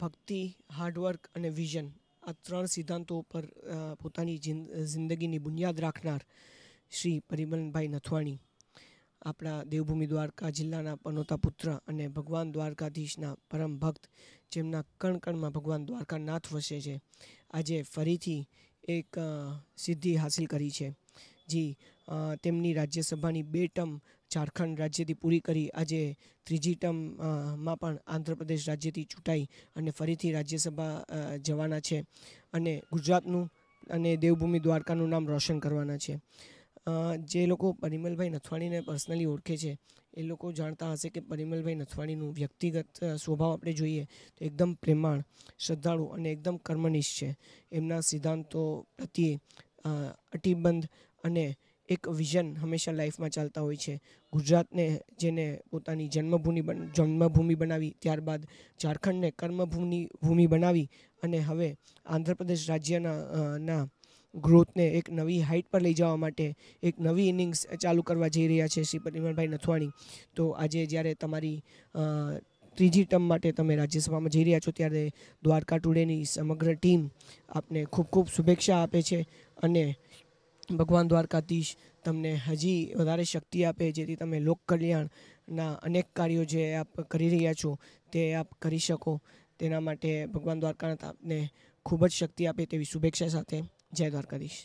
ભક્તિ હાર્ડવર્ક અને વિઝન આ ત્રણ સિદ્ધાંતો પર પોતાની જિંદગીની બુનિયાદ રાખનાર શ્રી પરિમલનભાઈ નથવાણી આપણા દેવભૂમિ દ્વારકા જિલ્લાના પનોતા પુત્ર અને ભગવાન દ્વારકાધીશના પરમ ભક્ત જેમના કણકણમાં ભગવાન દ્વારકાનાથ વસે છે આજે ફરીથી એક સિદ્ધિ હાસિલ કરી છે જી તેમની રાજ્યસભાની બે ટર્મ ઝારખંડ રાજ્યથી પૂરી કરી આજે ત્રીજી ટર્મ માં પણ આંધ્રપ્રદેશ રાજ્યથી ચૂંટાઈ અને ફરીથી રાજ્યસભા જવાના છે અને ગુજરાતનું અને દેવભૂમિ દ્વારકાનું નામ રોશન કરવાના છે જે લોકો પરિમલભાઈ નથવાણીને પર્સનલી ઓળખે છે એ લોકો જાણતા હશે કે પરિમલભાઈ નથવાણીનું વ્યક્તિગત સ્વભાવ આપણે જોઈએ તો એકદમ પ્રેમાણ શ્રદ્ધાળુ અને એકદમ કર્મનિષ્ઠ છે એમના સિદ્ધાંતો પ્રત્યે અટીબંધ અને એક વિઝન હંમેશા લાઈફમાં ચાલતા હોય છે ગુજરાતને જેને પોતાની જન્મભૂમિ બન જન્મભૂમિ બનાવી ત્યારબાદ ઝારખંડને કર્મભૂમિ ભૂમિ બનાવી અને હવે આંધ્રપ્રદેશ રાજ્યના ના ગ્રોથને એક નવી હાઇટ પર લઈ જવા માટે એક નવી ઇનિંગ્સ ચાલુ કરવા જઈ રહ્યા છે શ્રી પરિમલભાઈ નથવાણી તો આજે જ્યારે તમારી ત્રીજી ટર્મ માટે તમે રાજ્યસભામાં જઈ રહ્યા છો ત્યારે દ્વારકા ટુડેની સમગ્ર ટીમ આપને ખૂબ ખૂબ શુભેચ્છા આપે છે અને ભગવાન દ્વારકાધીશ તમને હજી વધારે શક્તિ આપે જેથી તમે લોક કલ્યાણના અનેક કાર્યો જે આપ કરી રહ્યા છો તે આપ કરી શકો તેના માટે ભગવાન દ્વારકાનાથ આપને ખૂબ જ શક્તિ આપે તેવી શુભેચ્છા સાથે જય દ્વારકાધીશ